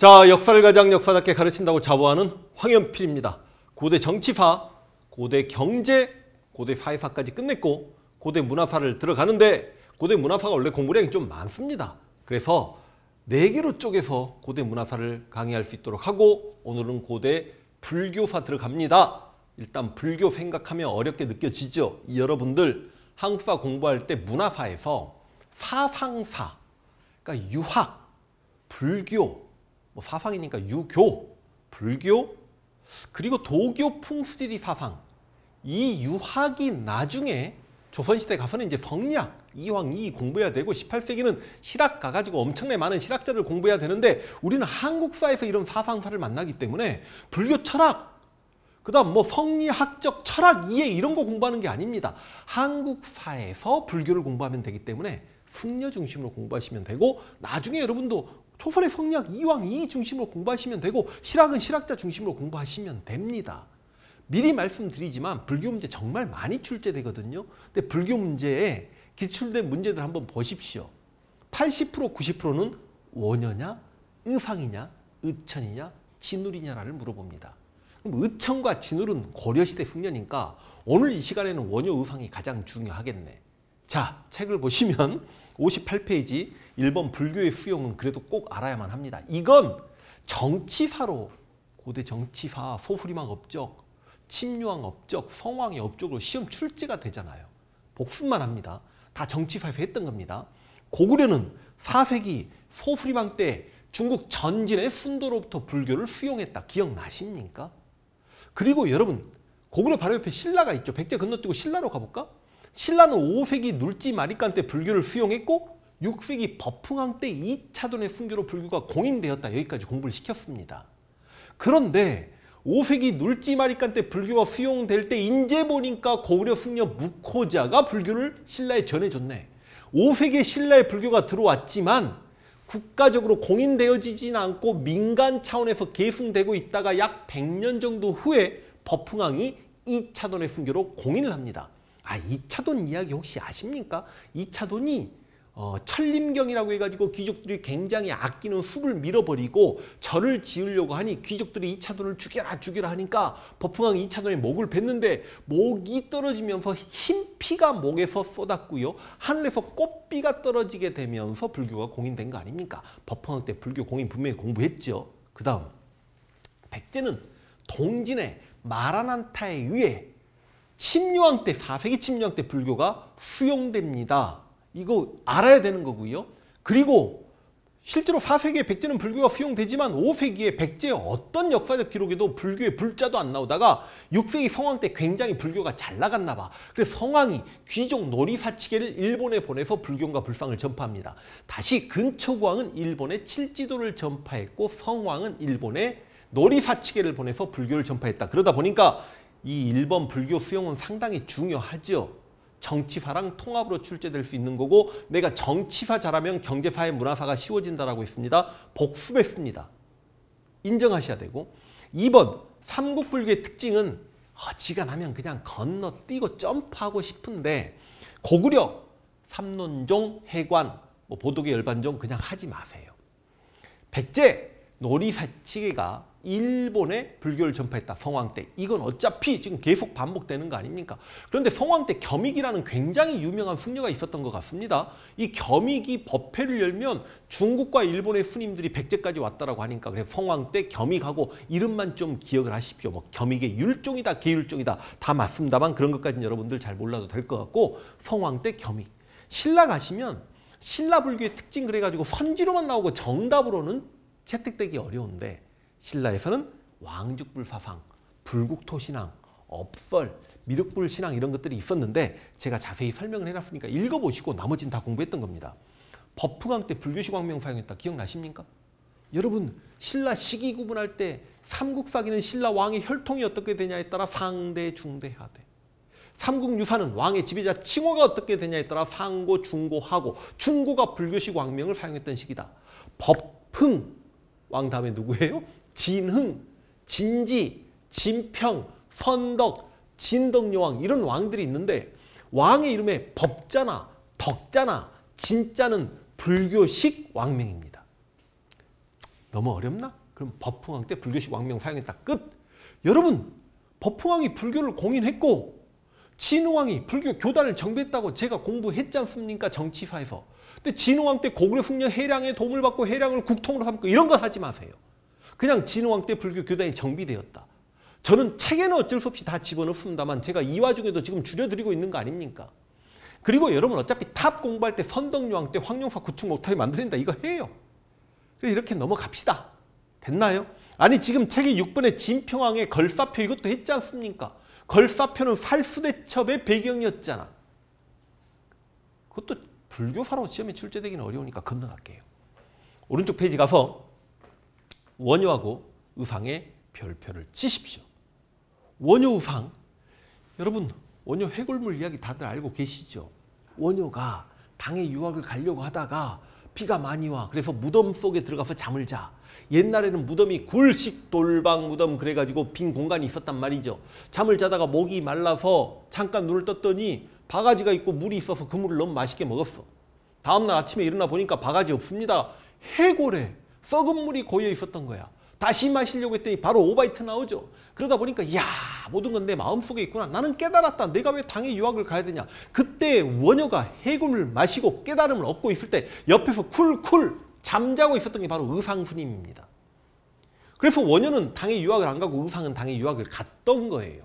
자, 역사를 가장 역사답게 가르친다고 자부하는 황현필입니다. 고대 정치사 고대 경제, 고대 사회사까지 끝냈고 고대 문화사를 들어가는데 고대 문화사가 원래 공부량이 좀 많습니다. 그래서 네 개로 쪼개서 고대 문화사를 강의할 수 있도록 하고 오늘은 고대 불교사 들어갑니다. 일단 불교 생각하면 어렵게 느껴지죠. 여러분들 한국사 공부할 때 문화사에서 사상사, 그러니까 유학, 불교, 뭐 사상이니까 유교, 불교, 그리고 도교 풍수지리 사상 이 유학이 나중에 조선시대 가서는 이제 성리학, 이황, 이 공부해야 되고 18세기는 실학 가가지고 엄청나게 많은 실학자를 공부해야 되는데 우리는 한국사에서 이런 사상사를 만나기 때문에 불교 철학, 그 다음 뭐 성리학적 철학 이해 이런 거 공부하는 게 아닙니다. 한국사에서 불교를 공부하면 되기 때문에 풍려 중심으로 공부하시면 되고 나중에 여러분도 초선의 성리학 이왕 이 중심으로 공부하시면 되고 실학은 실학자 중심으로 공부하시면 됩니다. 미리 말씀드리지만 불교 문제 정말 많이 출제되거든요. 근데 불교 문제에 기출된 문제들 한번 보십시오. 80% 90%는 원여냐, 의상이냐, 의천이냐, 진울이냐를 물어봅니다. 그럼 의천과 진울은 고려시대 흉년이니까 오늘 이 시간에는 원효 의상이 가장 중요하겠네. 자, 책을 보시면 58페이지 일본 불교의 수용은 그래도 꼭 알아야만 합니다. 이건 정치사로 고대 정치사 소프리망 업적, 침유왕 업적, 성왕의 업적으로 시험 출제가 되잖아요. 복습만 합니다. 다 정치사에서 했던 겁니다. 고구려는 4세기 소프리망때 중국 전진의 순도로부터 불교를 수용했다. 기억나십니까? 그리고 여러분 고구려 바로 옆에 신라가 있죠. 백제 건너뛰고 신라로 가볼까? 신라는 5세기 눌지 마리칸 때 불교를 수용했고 육식이 버풍왕 때 2차돈의 순교로 불교가 공인되었다. 여기까지 공부를 시켰습니다. 그런데 5색이 눌지마리깐 때 불교가 수용될 때 인제 보니까 고구려 승려 무코자가 불교를 신라에 전해줬네. 5색기 신라에 불교가 들어왔지만 국가적으로 공인되어지진 않고 민간 차원에서 계승되고 있다가 약 100년 정도 후에 버풍왕이 2차돈의 순교로 공인을 합니다. 아, 2차돈 이야기 혹시 아십니까? 2차돈이 어, 천림경이라고 해가지고 귀족들이 굉장히 아끼는 숲을 밀어버리고 절을 지으려고 하니 귀족들이 이차돈을 죽여라 죽여라 하니까 버풍왕이 이차돈의 목을 뱉는데 목이 떨어지면서 흰 피가 목에서 쏟았고요. 하늘에서 꽃비가 떨어지게 되면서 불교가 공인된 거 아닙니까? 버풍왕 때 불교 공인 분명히 공부했죠. 그 다음 백제는 동진의 마라난타에 의해 침류왕 때 4세기 침류왕 때 불교가 수용됩니다. 이거 알아야 되는 거고요. 그리고 실제로 4세기에 백제는 불교가 수용되지만 5세기에 백제의 어떤 역사적 기록에도 불교의 불자도 안 나오다가 6세기 성황 때 굉장히 불교가 잘 나갔나 봐. 그래서 성황이 귀족 놀이사치계를 일본에 보내서 불교과 불상을 전파합니다. 다시 근초구왕은 일본에 칠지도를 전파했고 성황은 일본에 놀이사치계를 보내서 불교를 전파했다. 그러다 보니까 이 일본 불교 수용은 상당히 중요하죠. 정치사랑 통합으로 출제될 수 있는 거고 내가 정치사 잘하면 경제사의문화사가 쉬워진다라고 했습니다. 복습했습니다. 인정하셔야 되고 2번 삼국불교의 특징은 어지가나면 아, 그냥 건너뛰고 점프하고 싶은데 고구려 삼론종 해관 뭐보도계 열반종 그냥 하지 마세요. 백제 놀이사치기가 일본에 불교를 전파했다. 성황 때. 이건 어차피 지금 계속 반복되는 거 아닙니까? 그런데 성황 때 겸익이라는 굉장히 유명한 승려가 있었던 것 같습니다. 이 겸익이 법회를 열면 중국과 일본의 스님들이 백제까지 왔다라고 하니까 그래 성황 때 겸익하고 이름만 좀 기억을 하십시오. 뭐 겸익의 율종이다, 계율종이다 다 맞습니다만 그런 것까지는 여러분들 잘 몰라도 될 것 같고 성황 때 겸익. 신라 가시면 신라 불교의 특징 그래가지고 선지로만 나오고 정답으로는 채택되기 어려운데 신라에서는 왕죽불사상, 불국토신앙, 업설, 미륵불신앙 이런 것들이 있었는데 제가 자세히 설명을 해놨으니까 읽어보시고 나머지는 다 공부했던 겁니다. 법흥왕때 불교식 왕명 사용했다 기억나십니까? 여러분 신라 시기 구분할 때 삼국사기는 신라 왕의 혈통이 어떻게 되냐에 따라 상대, 중대, 하대 삼국유사는 왕의 지배자 칭호가 어떻게 되냐에 따라 상고, 중고, 하고 중고가 불교식 왕명을 사용했던 시기다. 법흥 왕 다음에 누구예요? 진흥, 진지, 진평, 선덕, 진덕여왕 이런 왕들이 있는데 왕의 이름에 법자나 덕자나 진짜는 불교식 왕명입니다. 너무 어렵나? 그럼 법흥왕 때 불교식 왕명 사용했다. 끝! 여러분 법흥왕이 불교를 공인했고 진흥왕이 불교 교단을 정비했다고 제가 공부했지 않습니까? 정치사에서. 근데 진흥왕 때 고구려 승려 해량의 도움을 받고 해량을 국통으로 삼고 이런 건 하지 마세요. 그냥 진흥왕 때 불교 교단이 정비되었다. 저는 책에는 어쩔 수 없이 다 집어넣습니다만 제가 이 와중에도 지금 줄여드리고 있는 거 아닙니까? 그리고 여러분 어차피 탑 공부할 때 선덕여왕 때 황룡사 구축 못하게 만드린다 이거 해요. 그래서 이렇게 넘어갑시다. 됐나요? 아니 지금 책의 6번의 진평왕의 걸사표 이것도 했지 않습니까? 걸사표는 살수대첩의 배경이었잖아. 그것도 불교사로 시험에 출제되기는 어려우니까 건너갈게요. 오른쪽 페이지 가서 원효하고 의상의 별표를 치십시오. 원효 의상 여러분 원효 해골물 이야기 다들 알고 계시죠? 원효가 당의 유학을 가려고 하다가 비가 많이 와 그래서 무덤 속에 들어가서 잠을 자 옛날에는 무덤이 굴식 돌방 무덤 그래가지고 빈 공간이 있었단 말이죠. 잠을 자다가 목이 말라서 잠깐 눈을 떴더니 바가지가 있고 물이 있어서 그 물을 너무 맛있게 먹었어. 다음날 아침에 일어나 보니까 바가지 없습니다. 해골에 썩은 물이 고여 있었던 거야. 다시 마시려고 했더니 바로 오바이트 나오죠. 그러다 보니까 야 모든 건 내 마음속에 있구나. 나는 깨달았다. 내가 왜당의 유학을 가야 되냐. 그때 원효가 해금을 마시고 깨달음을 얻고 있을 때 옆에서 쿨쿨 잠자고 있었던 게 바로 의상스님입니다. 그래서 원효는 당의 유학을 안 가고 의상은 당의 유학을 갔던 거예요.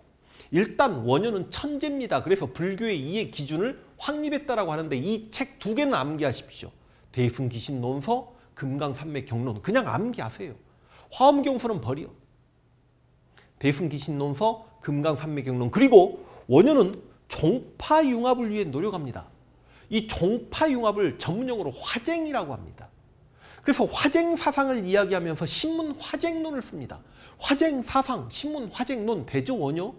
일단 원효는 천재입니다. 그래서 불교의 이해 기준을 확립했다라고 하는데 이 책 두 개는 암기하십시오. 대승기신 논서, 금강산맥 경로는 그냥 암기하세요. 화엄경서는 버려. 대승기신론서, 금강산맥경론 그리고 원효는 종파융합을 위해 노력합니다. 이 종파융합을 전문용어로 화쟁이라고 합니다. 그래서 화쟁사상을 이야기하면서 신문 화쟁론을 씁니다. 화쟁사상, 신문 화쟁론, 대조원효.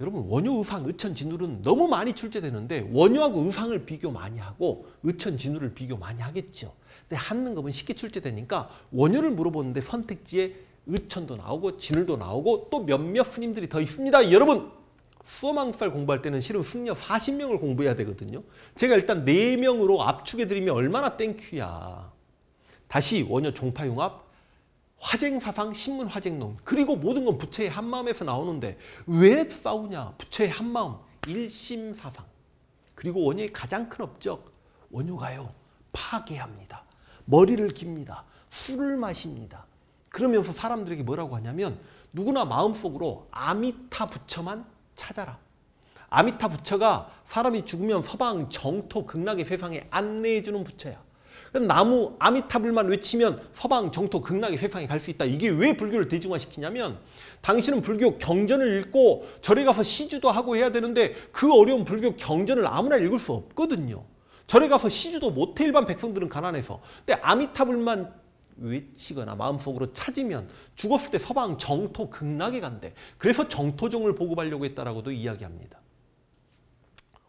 여러분 원효 의상, 의천 진울은 너무 많이 출제되는데 원효하고 의상을 비교 많이 하고 의천 진울을 비교 많이 하겠죠. 근데 한는검은 쉽게 출제되니까 원효를 물어보는데 선택지에 의천도 나오고 진을도 나오고 또 몇몇 스님들이 더 있습니다. 여러분 수어망살 공부할 때는 실은 승려 40명을 공부해야 되거든요. 제가 일단 4명으로 압축해드리면 얼마나 땡큐야. 다시 원효 종파융합 화쟁사상 신문화쟁론 그리고 모든 건 부처의 한마음에서 나오는데 왜 싸우냐 부처의 한마음 일심사상 그리고 원효의 가장 큰 업적 원효가요 파괴합니다. 머리를 깁니다. 술을 마십니다. 그러면서 사람들에게 뭐라고 하냐면 누구나 마음속으로 아미타 부처만 찾아라. 아미타 부처가 사람이 죽으면 서방 정토 극락의 세상에 안내해주는 부처야. 나무 아미타불만 외치면 서방 정토 극락의 세상에 갈 수 있다. 이게 왜 불교를 대중화시키냐면 당신은 불교 경전을 읽고 절에 가서 시주도 하고 해야 되는데 그 어려운 불교 경전을 아무나 읽을 수 없거든요. 절에 가서 시지도 못해 일반 백성들은 가난해서. 근데 아미타불만 외치거나 마음속으로 찾으면 죽었을 때 서방 정토 극락에 간대. 그래서 정토종을 보급하려고 했다라고도 이야기합니다.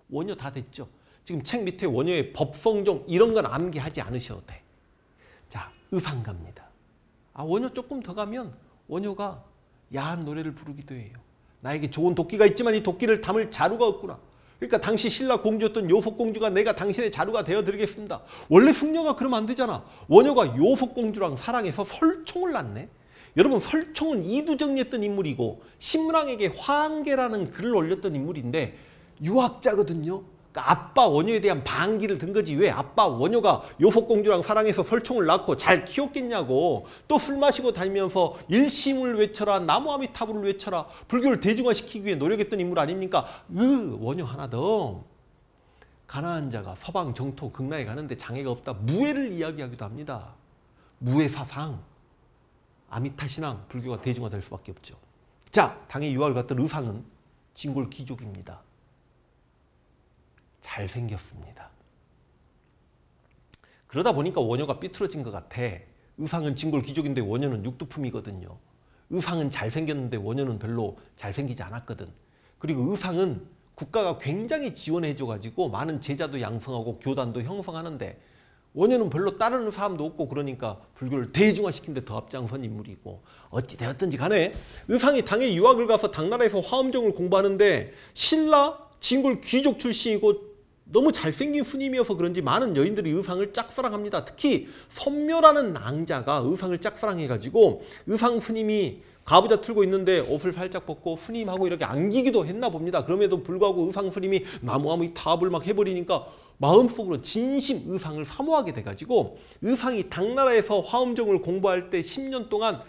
원효 다 됐죠. 지금 책 밑에 원효의 법성종 이런 건 암기하지 않으셔도 돼. 자, 의상 갑니다. 아, 원효 조금 더 가면 원효가 야한 노래를 부르기도 해요. 나에게 좋은 도끼가 있지만 이 도끼를 담을 자루가 없구나. 그러니까 당시 신라 공주였던 요석 공주가 내가 당신의 자루가 되어드리겠습니다. 원래 숙녀가 그러면 안 되잖아. 원효가 요석 공주랑 사랑해서 설총을 낳네. 여러분 설총은 이두정리했던 인물이고 신문왕에게 화한계라는 글을 올렸던 인물인데 유학자거든요. 그 아빠 원효에 대한 반기를 든 거지 왜 아빠 원효가 요석공주랑 사랑해서 설총을 낳고 잘 키웠겠냐고 또 술 마시고 다니면서 일심을 외쳐라 나무아미타불을 외쳐라 불교를 대중화시키기 위해 노력했던 인물 아닙니까 으 원효 하나 더 가난한 자가 서방 정토 극락에 가는데 장애가 없다 무해를 이야기하기도 합니다 무해 사상 아미타 신앙 불교가 대중화될 수밖에 없죠 자 당의 유학을 갔던 의상은 진골 귀족입니다 잘생겼습니다. 그러다 보니까 원효가 삐뚤어진 것 같아. 의상은 진골 귀족인데 원효는 육두품이거든요. 의상은 잘생겼는데 원효는 별로 잘생기지 않았거든. 그리고 의상은 국가가 굉장히 지원해줘가지고 많은 제자도 양성하고 교단도 형성하는데 원효는 별로 따르는 사람도 없고 그러니까 불교를 대중화시킨 데 더 앞장선 인물이고 어찌 되었든지 간에 의상이 당에 유학을 가서 당나라에서 화엄정을 공부하는데 신라 진골 귀족 출신이고 너무 잘생긴 후님이어서 그런지 많은 여인들이 의상을 짝사랑합니다. 특히 선묘라는 낭자가 의상을 짝사랑해가지고 의상 후님이 가부좌 틀고 있는데 옷을 살짝 벗고 후님하고 이렇게 안기기도 했나 봅니다. 그럼에도 불구하고 의상 후님이 나무아무 이협을막 해버리니까 마음속으로 진심 의상을 사모하게 돼가지고 의상이 당나라에서 화엄정을 공부할 때 10년 동안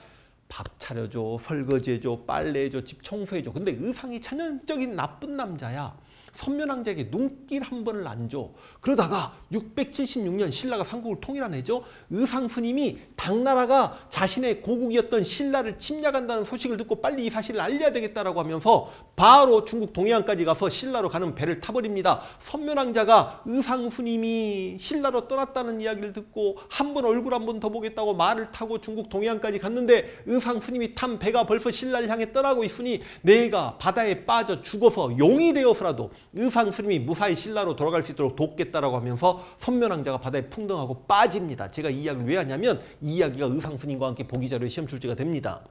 밥 차려줘, 설거지해줘, 빨래해줘, 집 청소해줘. 근데 의상이 천연적인 나쁜 남자야. 선면왕자에게 눈길 한 번을 안 줘. 그러다가 676년 신라가 삼국을 통일하내죠. 의상 스님이 당나라가 자신의 고국이었던 신라를 침략한다는 소식을 듣고 빨리 이 사실을 알려야 되겠다라고 하면서 바로 중국 동해안까지 가서 신라로 가는 배를 타버립니다. 선면왕자가 의상 스님이 신라로 떠났다는 이야기를 듣고 한 번 얼굴 한 번 더 보겠다고 말을 타고 중국 동해안까지 갔는데 의상 스님이 탄 배가 벌써 신라를 향해 떠나고 있으니 내가 바다에 빠져 죽어서 용이 되어서라도 의상 스님이 무사히 신라로 돌아갈 수 있도록 돕겠다라고 하면서 선면왕자가 바다에 풍덩하고 빠집니다. 제가 이 이야기를 왜 하냐면 이 이야기가 의상 스님과 함께 보기자료의 시험 출제가 됩니다.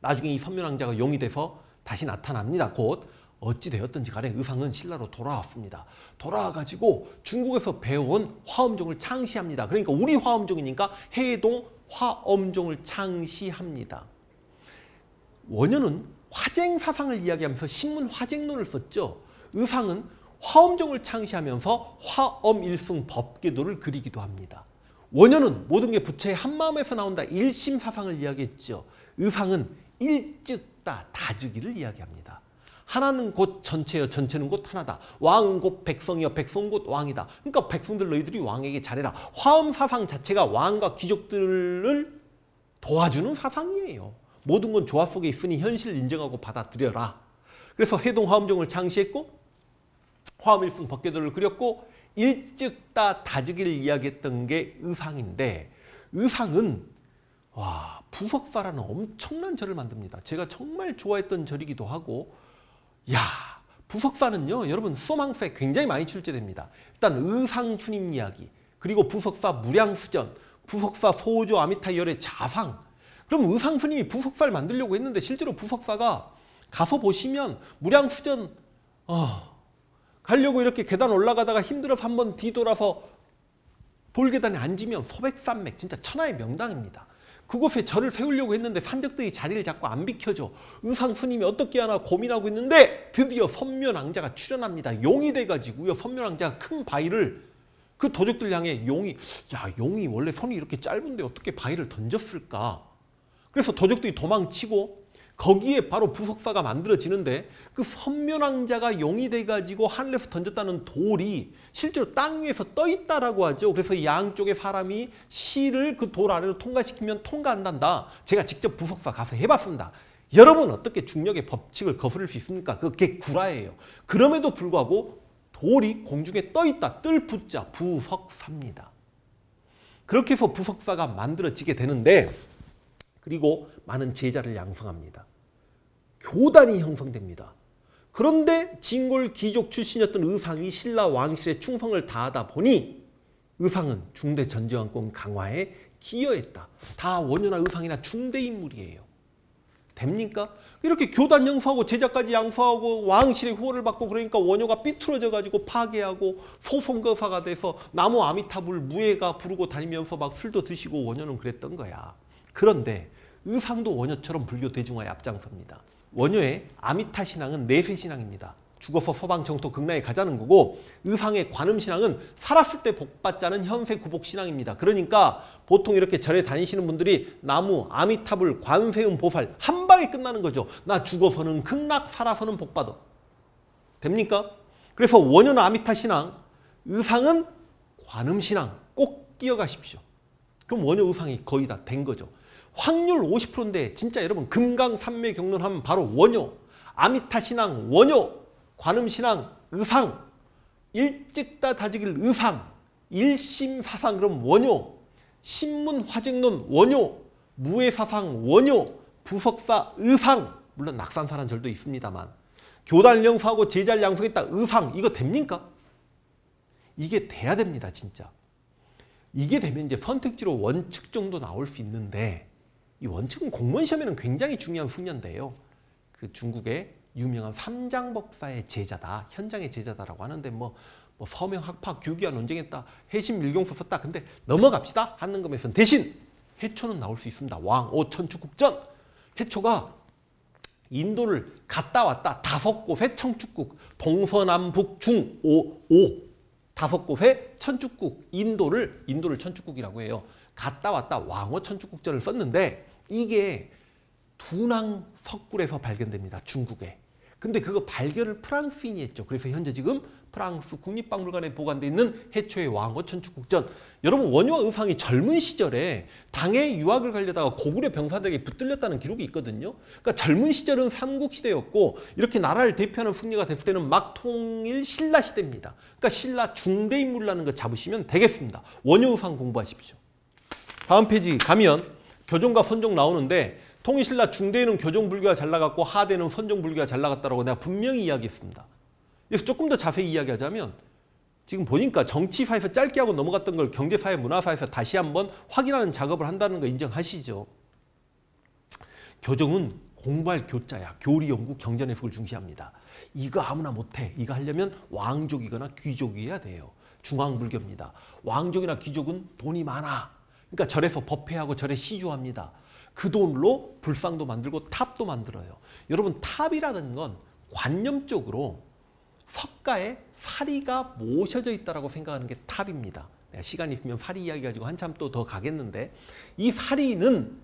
나중에 이 선면왕자가 용이 돼서 다시 나타납니다. 곧 어찌되었든지 간에 의상은 신라로 돌아왔습니다. 돌아와가지고 중국에서 배운 화엄종을 창시합니다. 그러니까 우리 화엄종이니까 해동 화엄종을 창시합니다. 원효는 화쟁 사상을 이야기하면서 신문 화쟁론을 썼죠. 의상은 화엄종을 창시하면서 화엄일승 법궤도를 그리기도 합니다. 원효는 모든 게 부처의 한마음에서 나온다 일심 사상을 이야기했죠. 의상은 일즉다 다즉이를 이야기합니다. 하나는 곧 전체여 전체는 곧 하나다. 왕은 곧 백성이여 백성 곧 왕이다. 그러니까 백성들 너희들이 왕에게 잘해라. 화엄 사상 자체가 왕과 귀족들을 도와주는 사상이에요. 모든 건 조화 속에 있으니 현실을 인정하고 받아들여라. 그래서 해동 화엄종을 창시했고 화음일승 법궤도를 그렸고 일찍다 다지기를 이야기했던 게 의상인데 의상은 와 부석사라는 엄청난 절을 만듭니다. 제가 정말 좋아했던 절이기도 하고 야 부석사는요 여러분 수망서에 굉장히 많이 출제됩니다. 일단 의상순임 이야기 그리고 부석사 무량수전 부석사 소조 아미타열의 자상 그럼 의상스님이 부석사를 만들려고 했는데 실제로 부석사가 가서 보시면 무량수전 어, 가려고 이렇게 계단 올라가다가 힘들어서 한 번 뒤돌아서 돌계단에 앉으면 소백산맥 진짜 천하의 명당입니다. 그곳에 절을 세우려고 했는데 산적들이 자리를 자꾸 안 비켜줘. 의상스님이 어떻게 하나 고민하고 있는데 드디어 선면왕자가 출연합니다. 용이 돼가지고요. 선면왕자가 큰 바위를 그 도적들 향해 용이 야 용이 원래 손이 이렇게 짧은데 어떻게 바위를 던졌을까. 그래서 도적들이 도망치고 거기에 바로 부석사가 만들어지는데 그 선면왕 자가 용이 돼가지고 하늘에서 던졌다는 돌이 실제로 땅 위에서 떠있다라고 하죠. 그래서 양쪽의 사람이 시를 그 돌 아래로 통과시키면 통과한단다. 제가 직접 부석사 가서 해봤습니다. 여러분 어떻게 중력의 법칙을 거스를 수 있습니까? 그게 구라예요. 그럼에도 불구하고 돌이 공중에 떠있다. 뜰 붙자 부석사입니다. 그렇게 해서 부석사가 만들어지게 되는데 그리고 많은 제자를 양성합니다. 교단이 형성됩니다. 그런데 진골 귀족 출신이었던 의상이 신라 왕실의 충성을 다하다 보니 의상은 중대 전제왕권 강화에 기여했다. 다 원효나 의상이나 중대 인물이에요. 됩니까? 이렇게 교단 양수하고 제자까지 양수하고 왕실의 후원을 받고 그러니까 원효가 삐뚤어져가지고 파괴하고 소송거사가 돼서 나무 아미타불 무예가 부르고 다니면서 막 술도 드시고 원효는 그랬던 거야. 그런데 의상도 원효처럼 불교 대중화의 앞장섭니다. 원효의 아미타 신앙은 내세 신앙입니다. 죽어서 서방 정토 극락에 가자는 거고 의상의 관음 신앙은 살았을 때 복받자는 현세 구복 신앙입니다. 그러니까 보통 이렇게 절에 다니시는 분들이 나무, 아미타불, 관세음, 보살 한 방에 끝나는 거죠. 나 죽어서는 극락, 살아서는 복받아. 됩니까? 그래서 원효는 아미타 신앙, 의상은 관음 신앙 꼭 끼어가십시오. 그럼 원효 의상이 거의 다 된 거죠. 확률 50%인데 진짜 여러분 금강산매 경론하면 바로 원효, 아미타신앙 원효, 관음신앙 의상, 일찍다 다지길 의상, 일심사상 그럼 원효, 신문화증론 원효, 무해사상 원효, 부석사 의상 물론 낙산사란 절도 있습니다만 교단 령사하고 제자를 양성했다 의상 이거 됩니까? 이게 돼야 됩니다 진짜. 이게 되면 이제 선택지로 원칙 정도 나올 수 있는데 이 원칙은 공무원 시험에는 굉장히 중요한 훈련인데요. 그 중국의 유명한 삼장법사의 제자다, 현장의 제자다라고 하는데 뭐, 뭐 서명 학파 규기화 논쟁했다, 해심 밀경수 썼다. 근데 넘어갑시다 하는 거면서 대신 해초는 나올 수 있습니다. 왕오 천축국전 해초가 인도를 갔다 왔다 다섯 곳의 청축국 동서남북 중오오 다섯 곳의 천축국 인도를 인도를 천축국이라고 해요. 갔다 왔다 왕호 천축국전을 썼는데 이게 두낭 석굴에서 발견됩니다. 중국에. 근데 그거 발견을 프랑스인이 했죠. 그래서 현재 지금 프랑스 국립박물관에 보관돼 있는 해초의 왕어 천축국전. 여러분 원효와 의상이 젊은 시절에 당해 유학을 가려다가 고구려 병사들에게 붙들렸다는 기록이 있거든요. 그러니까 젊은 시절은 삼국시대였고 이렇게 나라를 대표하는 승리가 됐을 때는 막통일 신라시대입니다. 그러니까 신라 중대인물이라는 거 잡으시면 되겠습니다. 원효 의상 공부하십시오. 다음 페이지 가면 교종과 선종 나오는데 통일신라 중대에는 교종불교가 잘 나갔고 하대는 선종불교가 잘 나갔다고 내가 분명히 이야기했습니다. 그래서 조금 더 자세히 이야기하자면 지금 보니까 정치사에서 짧게 하고 넘어갔던 걸 경제사회, 문화사에서 다시 한번 확인하는 작업을 한다는 거 인정하시죠. 교종은 공부할 교자야. 교리 연구 경전 해석을 중시합니다. 이거 아무나 못해. 이거 하려면 왕족이거나 귀족이어야 돼요. 중앙불교입니다. 왕족이나 귀족은 돈이 많아. 그러니까 절에서 법회하고 절에 시주합니다. 그 돈으로 불상도 만들고 탑도 만들어요. 여러분 탑이라는 건 관념적으로 석가에 사리가 모셔져 있다고 생각하는 게 탑입니다. 시간이 있으면 사리 이야기 가지고 한참 또 더 가겠는데 이 사리는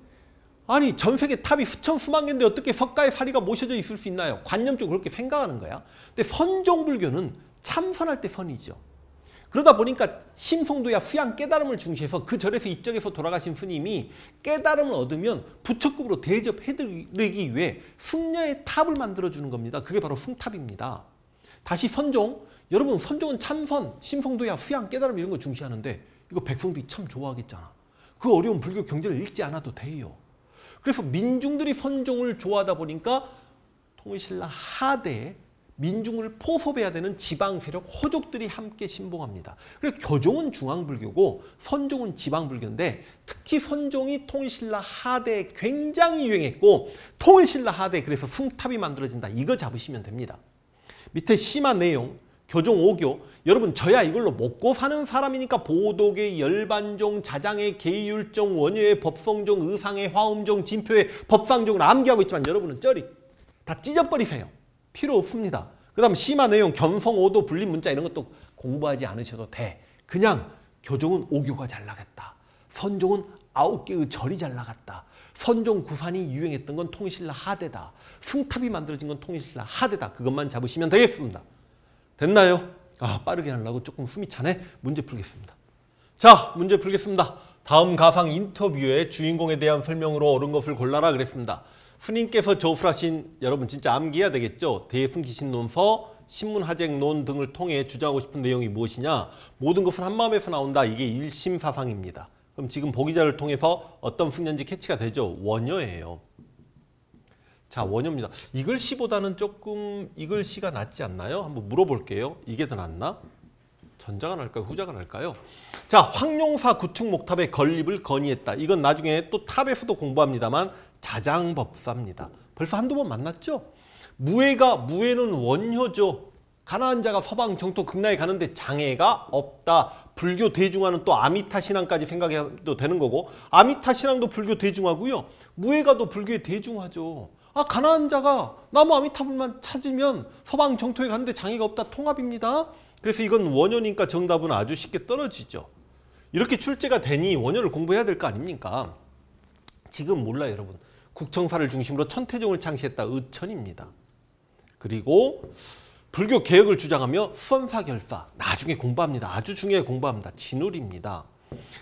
아니 전 세계 탑이 수천 수만 개인데 어떻게 석가에 사리가 모셔져 있을 수 있나요? 관념적으로 그렇게 생각하는 거야. 근데 선종불교는 참선할 때 선이죠. 그러다 보니까 심성도야 수양 깨달음을 중시해서 그 절에서 이쪽에서 돌아가신 스님이 깨달음을 얻으면 부처급으로 대접해드리기 위해 승려의 탑을 만들어주는 겁니다. 그게 바로 승탑입니다. 다시 선종, 여러분 선종은 참선, 심성도야 수양 깨달음 이런 걸 중시하는데 이거 백성들이 참 좋아하겠잖아. 그 어려운 불교 경전을 읽지 않아도 돼요. 그래서 민중들이 선종을 좋아하다 보니까 통일신라 하대 민중을 포섭해야 되는 지방 세력 호족들이 함께 신봉합니다. 그리고 교종은 중앙불교고 선종은 지방불교인데 특히 선종이 통신라 하대에 굉장히 유행했고 통신라 하대 그래서 승탑이 만들어진다. 이거 잡으시면 됩니다. 밑에 심한 내용 교종 오교 여러분 저야 이걸로 먹고 사는 사람이니까 보도계 열반종 자장의 계율종 원효의 법성종 의상의 화음종 진표의 법상종을 암기하고 있지만 여러분은 쩌리 다 찢어버리세요. 필요 없습니다. 그 다음 심화 내용, 견성, 오도, 분립 문자 이런 것도 공부하지 않으셔도 돼. 그냥 교종은 오교가잘 나갔다. 선종은 아홉 개의 절이 잘 나갔다. 선종 구산이 유행했던 건 통일신라 하대다. 승탑이 만들어진 건 통일신라 하대다. 그것만 잡으시면 되겠습니다. 됐나요? 아 빠르게 하려고 조금 숨이 차네. 문제 풀겠습니다. 자 문제 풀겠습니다. 다음 가상 인터뷰의 주인공에 대한 설명으로 옳은 것을 골라라 그랬습니다. 후님께서 저술하신 여러분 진짜 암기해야 되겠죠. 대풍기신논서 신문하쟁론 등을 통해 주장하고 싶은 내용이 무엇이냐. 모든 것은 한마음에서 나온다. 이게 일심사상입니다. 그럼 지금 보기자를 통해서 어떤 훈련지 캐치가 되죠. 원효예요. 자, 원효입니다. 이 글씨보다는 조금 이 글씨가 낫지 않나요? 한번 물어볼게요. 이게 더 낫나? 전자가 날까요? 후자가 날까요? 자, 황룡사 구축 목탑의 건립을 건의했다. 이건 나중에 또 탑에서도 공부합니다만 자장법사입니다. 벌써 한두 번 만났죠? 무해가무해는 원효죠. 가난한 자가 서방 정토 극락에 가는데 장애가 없다. 불교 대중화는 또 아미타 신앙까지 생각해도 되는 거고 아미타 신앙도 불교 대중화고요. 무해가도 불교의 대중화죠. 아가난한 자가 나무 아미타불만 찾으면 서방 정토에 가는데 장애가 없다. 통합입니다. 그래서 이건 원효니까 정답은 아주 쉽게 떨어지죠. 이렇게 출제가 되니 원효를 공부해야 될 거 아닙니까? 지금 몰라요 여러분. 국청사를 중심으로 천태종을 창시했다 의천입니다. 그리고 불교 개혁을 주장하며 수원사 결사 나중에 공부합니다. 아주 중요하게 공부합니다. 진울입니다.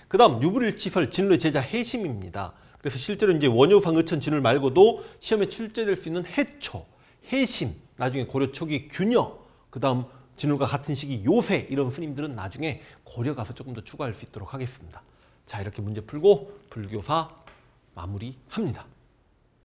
그 다음 유불일치설 진울의 제자 해심입니다. 그래서 실제로 이제 원효상 의천 진울 말고도 시험에 출제될 수 있는 해초, 해심, 나중에 고려 초기 균여, 그 다음 진울과 같은 시기 요새 이런 스님들은 나중에 고려 가서 조금 더 추가할 수 있도록 하겠습니다. 자 이렇게 문제 풀고 불교사 마무리합니다.